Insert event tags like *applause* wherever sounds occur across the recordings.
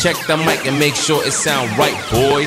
Check the mic and make sure it sound right, boys.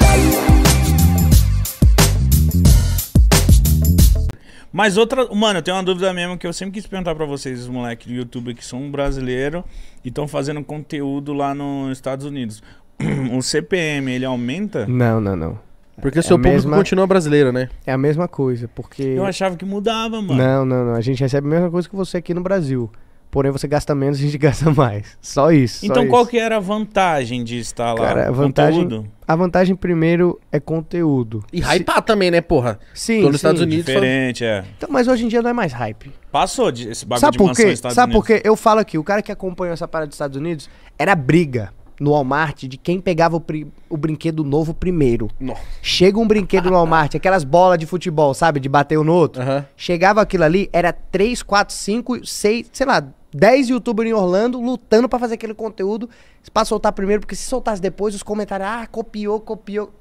Mas outra, mano, eu tenho uma dúvida mesmo que eu sempre quis perguntar para vocês, os moleques do YouTube que são brasileiros e estão fazendo conteúdo lá nos Estados Unidos. *clears throat* O CPM, ele aumenta? Não, não, não. Porque é o é seu público mesma... continua brasileiro, né? É a mesma coisa, porque. Eu achava que mudava, mano. Não, não, não. A gente recebe a mesma coisa que você aqui no Brasil porém você gasta menos e a gente *laughs* gasta mais. Só isso. Então só qual que era a vantagem de estar lá? Cara, a vantagem, conteúdo? a vantagem primeiro é conteúdo. E Se... também, né, porra? Sim, Tô sim. Estados Unidos. Diferente, é. Então, mas hoje em dia não é mais hype. Passou de, esse bagulho Sabe de por quê? Estados Sabe Unidos. por quê? Eu falo aqui, o cara que acompanhou essa parada dos Estados Unidos era briga no Walmart de quem pegava o, pri... o brinquedo novo primeiro. Nossa. Chega um brinquedo no Walmart, aquelas bolas de futebol, sabe? De bater um no outro. Uhum. Chegava aquilo ali, era 3, 4, 5, 6, sei lá, 10 youtubers em Orlando lutando para fazer aquele conteúdo pra soltar primeiro, porque se soltasse depois, os comentários, ah, copiou, copiou.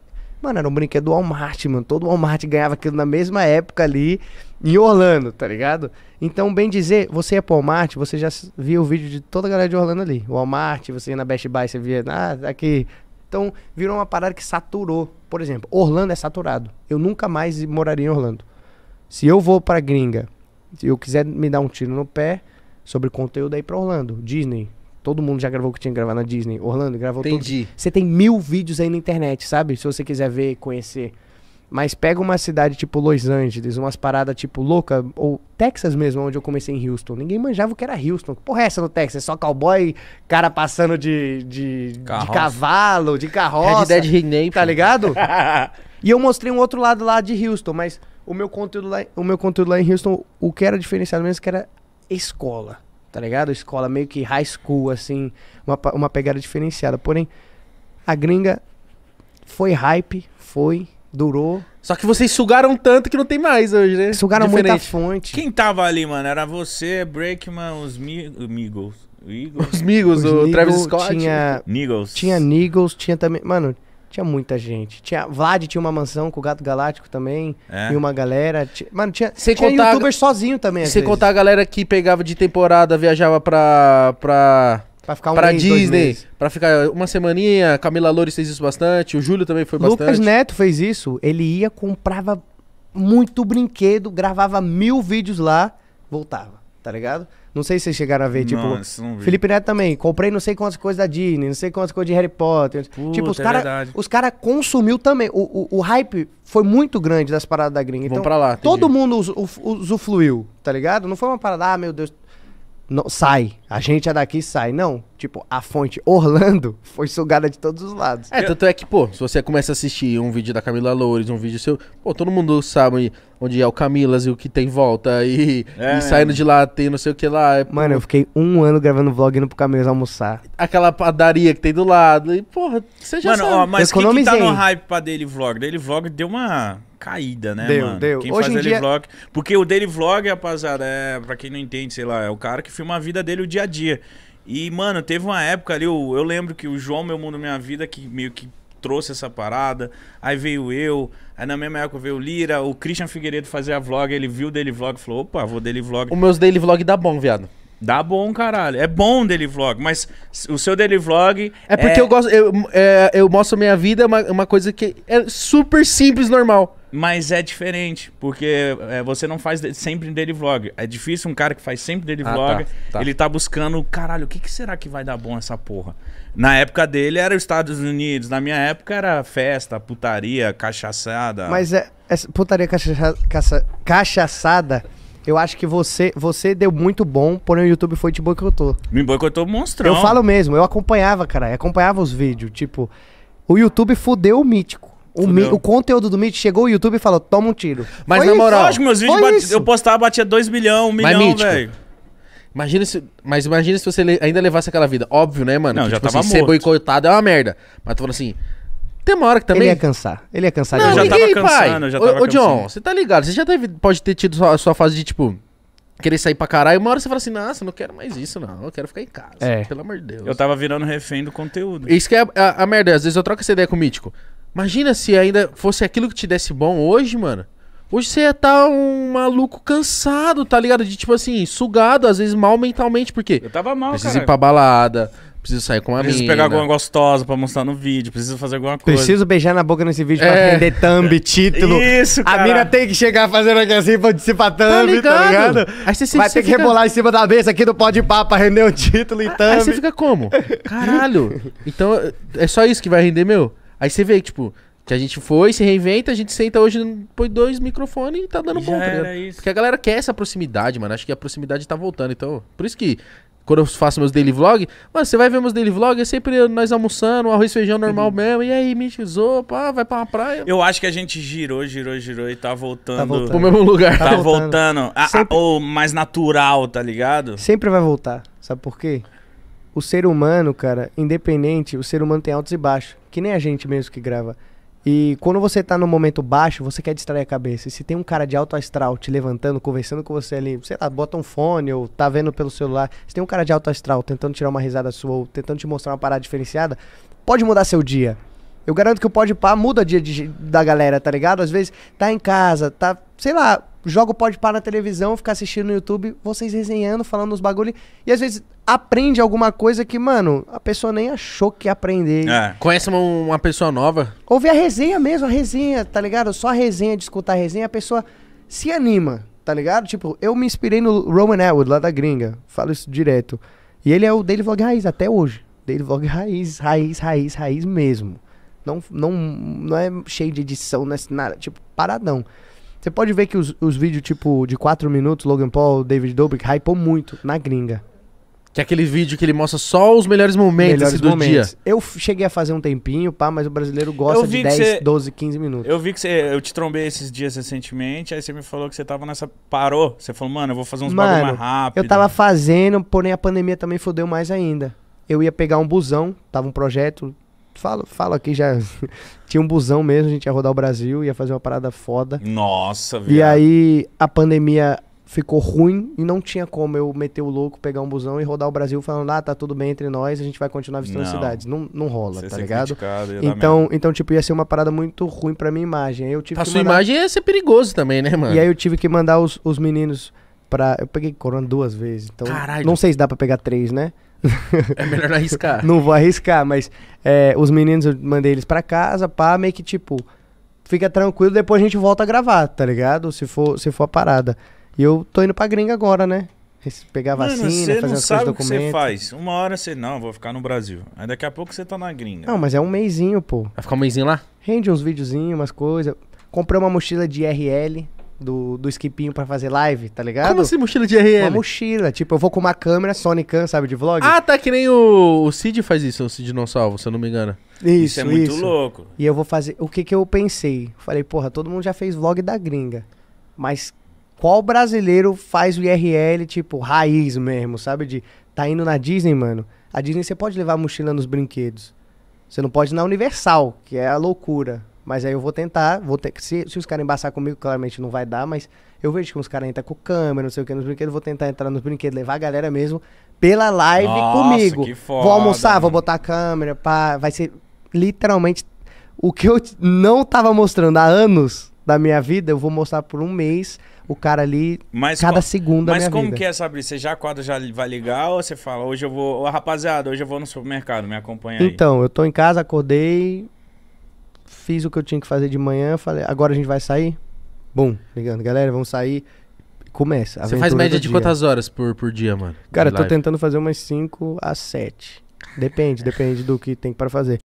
Mano, era um brinquedo do Walmart, mano. Todo Walmart ganhava aquilo na mesma época ali em Orlando, tá ligado? Então, bem dizer, você ia pro Walmart, você já via o vídeo de toda a galera de Orlando ali. O Walmart, você ia na Best Buy, você via, ah, aqui. Então, virou uma parada que saturou. Por exemplo, Orlando é saturado. Eu nunca mais moraria em Orlando. Se eu vou pra gringa, se eu quiser me dar um tiro no pé, sobre conteúdo aí pra Orlando, Disney. Todo mundo já gravou o que tinha que gravar na Disney. Orlando gravou Entendi. Você tem mil vídeos aí na internet, sabe? Se você quiser ver, conhecer. Mas pega uma cidade tipo Los Angeles, umas paradas tipo louca, ou Texas mesmo, onde eu comecei em Houston. Ninguém manjava o que era Houston. Porra, é essa no Texas? É só cowboy, cara passando de, de, de cavalo, de carroça. de Dead Redemption. Tá ligado? *laughs* e eu mostrei um outro lado lá de Houston, mas o meu conteúdo lá, o meu conteúdo lá em Houston, o que era diferenciado mesmo que era escola, tá ligado? Escola meio que high school, assim, uma, uma pegada diferenciada. Porém, a gringa foi hype, foi, durou. Só que vocês sugaram tanto que não tem mais hoje, né? Sugaram Diferente. muita fonte. Quem tava ali, mano? Era você, Breakman, os Migos. Os Migos, o Travis Scott. Tinha Tinha Nigos, tinha também. Mano, tinha muita gente. Tinha, Vlad tinha uma mansão com o Gato Galáctico também. É. E uma galera. Tinha, mano, tinha, sem tinha contar, youtuber sozinho também. Sem contar a galera que pegava de temporada, viajava pra. pra... Pra ficar um pra mês, Disney, pra ficar uma semaninha, Camila Loures fez isso bastante, o Júlio também foi Lucas bastante. Lucas Neto fez isso, ele ia, comprava muito brinquedo, gravava mil vídeos lá, voltava tá ligado? Não sei se vocês chegaram a ver, tipo. Não Felipe Neto também, comprei não sei quantas coisas da Disney, não sei quantas coisas de Harry Potter. Puta, tipo, os caras é cara consumiu também. O, o, o, hype foi muito grande das paradas da gringa. então, pra lá. Todo mundo usufruiu, tá ligado? Não foi uma parada, ah, meu Deus, não, sai. A gente é daqui sai. Não. Tipo, a fonte Orlando *laughs* foi sugada de todos os lados. É, tanto é que, pô, se você começa a assistir um vídeo da Camila Loures, um vídeo seu, pô, todo mundo sabe onde é o Camilas e o que tem volta. E, é, e é. saindo é. de lá tem não sei o que lá. É, Mano, eu fiquei um ano gravando vlog indo pro Camilas almoçar. Aquela padaria que tem do lado. E, porra, você já Mano, sabe. mas quem que tá no hype pra dele vlog? Dele vlog deu uma caída, né, deu, mano? Deu. Quem Hoje faz daily dia... vlog. Porque o daily vlog, rapaziada, é, pra quem não entende, sei lá, é o cara que filma a vida dele o dia a dia. E, mano, teve uma época ali, eu, eu lembro que o João, meu mundo, minha vida, que meio que trouxe essa parada. Aí veio eu, aí na mesma época veio o Lira, o Christian Figueiredo fazia vlog, ele viu o daily vlog e falou: opa, vou daily vlog. O meus daily vlog dá bom, viado. Dá bom, caralho. É bom daily vlog, mas o seu daily vlog. É porque é... eu gosto. Eu, é, eu mostro minha vida, é uma, uma coisa que é super simples, normal. Mas é diferente, porque é, você não faz sempre daily vlog. É difícil um cara que faz sempre daily ah, tá, vlog, tá, tá. ele tá buscando, caralho, o que, que, será que vai dar bom essa porra? Na época dele era os Estados Unidos, na minha época era festa, putaria, cachaçada. Mas é, essa é, putaria, cacha, caça, cachaçada, eu acho que você você deu muito bom, porém o YouTube foi te boicotou. Me boicotou monstrão. Eu falo mesmo, eu acompanhava, cara, acompanhava os vídeos, tipo, o YouTube fudeu o mítico. O, mi, o, conteúdo do Mítico chegou o YouTube e falou: toma um tiro. Mas Foi na moral. meus vídeos eu postava, batia 2 milhões, 1 um milhão, velho. Imagina se, mas imagina se você ainda levasse aquela vida. Óbvio, né, mano? Não, que, já tipo, tava assim, morto. Ser boicotado é uma merda. Mas tu falou assim, tem uma hora que também... Ele ia cansar. Ele ia cansar. Não, eu já ninguém, tava pai. cansando, já tava Ô, John, você tá ligado? Você já teve, pode ter tido a sua fase de, tipo, querer sair pra caralho. Uma hora você fala assim, nossa, não quero mais isso, não. Eu quero ficar em casa. É. Pelo amor de Deus. Eu tava virando refém do conteúdo. Isso que é a, a, a merda. Às vezes eu troco essa ideia com o Mítico. Imagina se ainda fosse aquilo que te desse bom hoje, mano. Hoje você ia estar tá um maluco cansado, tá ligado? De tipo assim, sugado, às vezes mal mentalmente, porque. Eu tava mal, Precisa caralho. ir pra balada, preciso sair com a Preciso mina. pegar alguma gostosa pra mostrar no vídeo, preciso fazer alguma coisa. Preciso beijar na boca nesse vídeo pra é. render thumb, *laughs* título. Isso, cara. A mina tem que chegar fazendo aqui assim pra dissipar tá thumb, tá ligado? ligado? Aí você se- Vai você ter que rebolar em cima da mesa aqui do pó de papo pra render um título e Aí você fica como? Caralho. *laughs* Então é só isso que vai render, meu? Aí você vê, tipo, que a gente foi, se reinventa, a gente senta hoje, põe dois microfones e tá dando Já bom, tá Porque a galera quer essa proximidade, mano. Acho que a proximidade tá voltando. Então, por isso que quando eu faço meus daily vlog, mano, você vai ver meus daily vlog, é sempre nós almoçando, um arroz e feijão normal uhum. mesmo. E aí, me xizou, pá, vai pra uma praia. Eu acho que a gente girou, girou, girou e tá voltando. Tá voltando. Pro mesmo lugar. Tá, tá voltando. voltando. Ah, ah, ou mais natural, tá ligado? Sempre vai voltar. Sabe por quê? o ser humano, cara, independente, o ser humano tem altos e baixos. Que nem a gente mesmo que grava. E quando você tá no momento baixo, você quer distrair a cabeça. E se tem um cara de alto astral te levantando, conversando com você ali, sei lá, bota um fone ou tá vendo pelo celular. Se tem um cara de alto astral tentando tirar uma risada sua ou tentando te mostrar uma parada diferenciada, pode mudar seu dia. Eu garanto que o pode par, muda dia de, da galera, tá ligado? Às vezes tá em casa, tá, sei lá, joga o pode par na televisão, fica assistindo no YouTube, vocês resenhando, falando os bagulho e às vezes aprende alguma coisa que, mano, a pessoa nem achou que ia aprender. É. Conhece uma, uma pessoa nova? Ouve a resenha mesmo, a resenha, tá ligado? Só a resenha, de escutar a resenha, a pessoa se anima, tá ligado? Tipo, eu me inspirei no Roman Elwood, lá da gringa, falo isso direto. E ele é o Daily Vlog Raiz até hoje. Daily Vlog Raiz, raiz, raiz, raiz mesmo. Não, não, não é cheio de edição, não é nada. Tipo, paradão. Você pode ver que os, os vídeos, tipo, de 4 minutos, Logan Paul, David Dobrik, hypou muito na gringa. Que é aquele vídeo que ele mostra só os melhores momentos melhores assim, do momentos. dia. Eu cheguei a fazer um tempinho, pá, mas o brasileiro gosta de 10, cê... 12, 15 minutos. Eu vi que você. Eu te trombei esses dias recentemente, aí você me falou que você tava nessa. Parou. Você falou, mano, eu vou fazer uns bagulhos mais rápido. Eu tava fazendo, porém a pandemia também fodeu mais ainda. Eu ia pegar um busão, tava um projeto falo, falo aqui já. *laughs* Tinha um busão mesmo, a gente ia rodar o Brasil, ia fazer uma parada foda. Nossa, velho. E aí a pandemia ficou ruim e não tinha como eu meter o louco, pegar um busão e rodar o Brasil falando, ah, tá tudo bem entre nós, a gente vai continuar visitando não. cidades. Não, não rola, Você tá ligado? Então, então, tipo, ia ser uma parada muito ruim pra minha imagem. Aí eu tive a sua mandar... imagem ia ser perigoso também, né, mano? E aí eu tive que mandar os, os meninos pra. Eu peguei corona duas vezes. Então, Caralho. não sei se dá pra pegar três, né? É melhor não arriscar. *laughs* não vou arriscar, mas é, os meninos eu mandei eles para casa, pá, meio que tipo, fica tranquilo, depois a gente volta a gravar, tá ligado? Se for, se for a parada. E eu tô indo pra gringa agora, né? Pegar Mano, vacina, fazer as coisas sabe documento. você faz. Uma hora você, não, vou ficar no Brasil. Aí daqui a pouco você tá na gringa. Não, mas é um meizinho, pô. Vai ficar um meizinho lá? Rende uns videozinhos, umas coisas. Comprei uma mochila de RL, do, do skipinho pra fazer live, tá ligado? Como assim mochila de RL? Uma mochila. Tipo, eu vou com uma câmera Sony Cam, sabe, de vlog. Ah, tá que nem o, o Cid faz isso, o Cid não salva, se eu não me engano. Isso, isso é muito isso. louco. E eu vou fazer. O que que eu pensei? Falei, porra, todo mundo já fez vlog da gringa. Mas qual brasileiro faz o IRL, tipo, raiz mesmo, sabe? De tá indo na Disney, mano. A Disney você pode levar a mochila nos brinquedos. Você não pode ir na Universal, que é a loucura. Mas aí eu vou tentar, vou ter que. Se, se os caras embaçar comigo, claramente não vai dar, mas eu vejo que os caras entram com câmera, não sei o que, nos brinquedos, vou tentar entrar nos brinquedos, levar a galera mesmo pela live Nossa, comigo. Que foda, vou almoçar, mano. vou botar a câmera, pá. Vai ser literalmente o que eu não tava mostrando há anos da minha vida, eu vou mostrar por um mês o cara ali mas cada segunda Mas como vida. que é, Sabri? Você já acorda, já vai ligar ou você fala, hoje eu vou, oh, rapaziada, hoje eu vou no supermercado, me acompanha aí. Então, eu tô em casa, acordei, fiz o que eu tinha que fazer de manhã, falei, agora a gente vai sair? bom ligando, galera, vamos sair. Começa. Você faz média de dia. quantas horas por, por dia, mano? Cara, eu tô tentando fazer umas 5 a 7. Depende, *laughs* depende do que tem para fazer.